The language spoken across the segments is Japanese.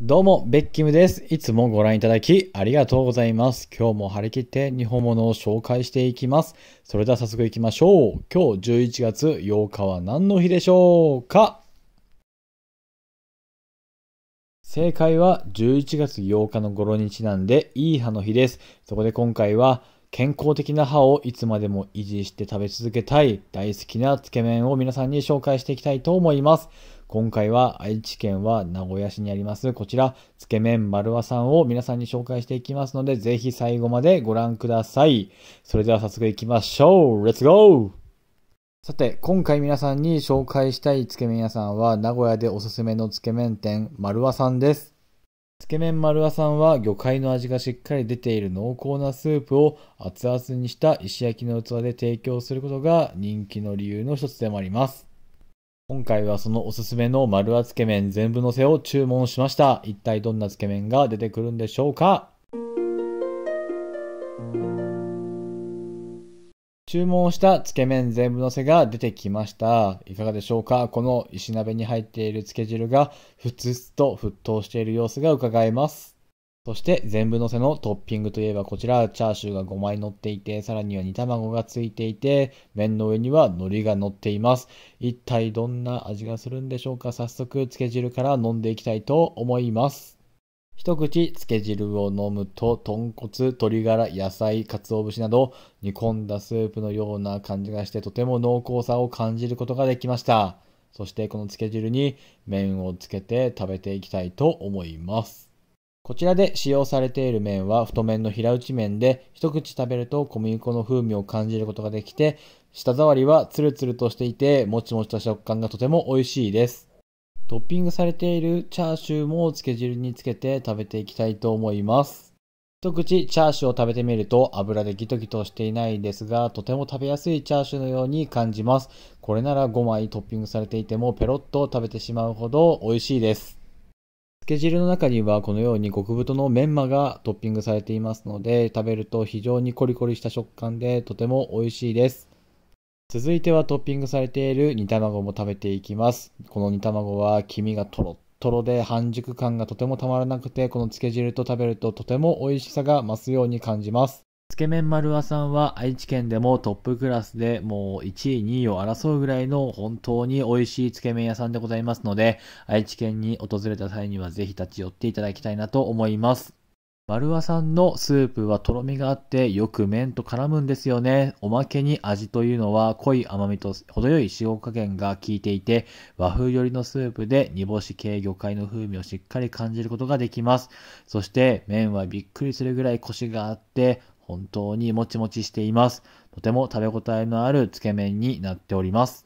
どうも、ベッキムです。いつもご覧いただきありがとうございます。今日も張り切って日本物を紹介していきます。それでは早速行きましょう。今日11月8日は何の日でしょうか正解は11月8日のごろにちなんでいい歯の日です。そこで今回は健康的な歯をいつまでも維持して食べ続けたい大好きなつけ麺を皆さんに紹介していきたいと思います。今回は愛知県は名古屋市にあります、こちら、つけ麺丸和さんを皆さんに紹介していきますので、ぜひ最後までご覧ください。それでは早速行きましょうレッツゴーさて、今回皆さんに紹介したいつけ麺屋さんは、名古屋でおすすめのつけ麺店、丸和さんです。つけ麺丸和さんは魚介の味がしっかり出ている濃厚なスープを熱々にした石焼きの器で提供することが人気の理由の一つでもあります。今回はそのおすすめの丸和つけ麺全部のせを注文しました。一体どんなつけ麺が出てくるんでしょうか注文したつけ麺全部のせが出てきました。いかがでしょうかこの石鍋に入っているつけ汁がふつふつと沸騰している様子が伺えます。そして全部乗せのトッピングといえばこちら、チャーシューが5枚乗っていて、さらには煮卵がついていて、麺の上には海苔が乗っています。一体どんな味がするんでしょうか早速、漬け汁から飲んでいきたいと思います。一口漬け汁を飲むと、豚骨、鶏ガラ、野菜、鰹節など、煮込んだスープのような感じがして、とても濃厚さを感じることができました。そしてこの漬け汁に麺をつけて食べていきたいと思います。こちらで使用されている麺は太麺の平打ち麺で、一口食べると小麦粉の風味を感じることができて、舌触りはツルツルとしていて、もちもちと食感がとても美味しいです。トッピングされているチャーシューも漬け汁につけて食べていきたいと思います。一口チャーシューを食べてみると油でギトギトしていないですが、とても食べやすいチャーシューのように感じます。これなら5枚トッピングされていてもペロッと食べてしまうほど美味しいです。ケジルの中にはこのように極太のメンマがトッピングされていますので食べると非常にコリコリした食感でとても美味しいです続いてはトッピングされている煮卵も食べていきますこの煮卵は黄身がとろっとろで半熟感がとてもたまらなくてこのつけ汁と食べるととても美味しさが増すように感じますケメン丸和さんは愛知県でもトップクラスでもう1位、2位を争うぐらいの本当に美味しいつけ麺屋さんでございますので、愛知県に訪れた際にはぜひ立ち寄っていただきたいなと思います。丸和さんのスープはとろみがあってよく麺と絡むんですよね。おまけに味というのは濃い甘みと程よい塩加減が効いていて和風寄りのスープで煮干し系魚介の風味をしっかり感じることができます。そして麺はびっくりするぐらいコシがあって本当にもちもちしています。とても食べ応えのあるつけ麺になっております。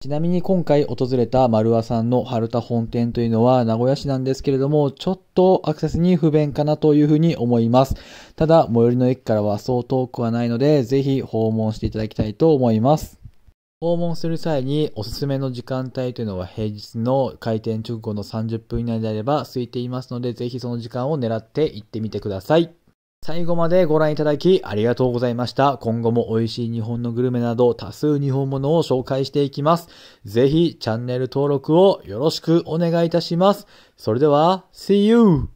ちなみに今回訪れた丸和さんの春田本店というのは名古屋市なんですけれども、ちょっとアクセスに不便かなというふうに思います。ただ、最寄りの駅からはそう遠くはないので、ぜひ訪問していただきたいと思います。訪問する際におすすめの時間帯というのは平日の開店直後の30分以内であれば空いていますので、ぜひその時間を狙って行ってみてください。最後までご覧いただきありがとうございました。今後も美味しい日本のグルメなど多数日本物を紹介していきます。ぜひチャンネル登録をよろしくお願いいたします。それでは、See you!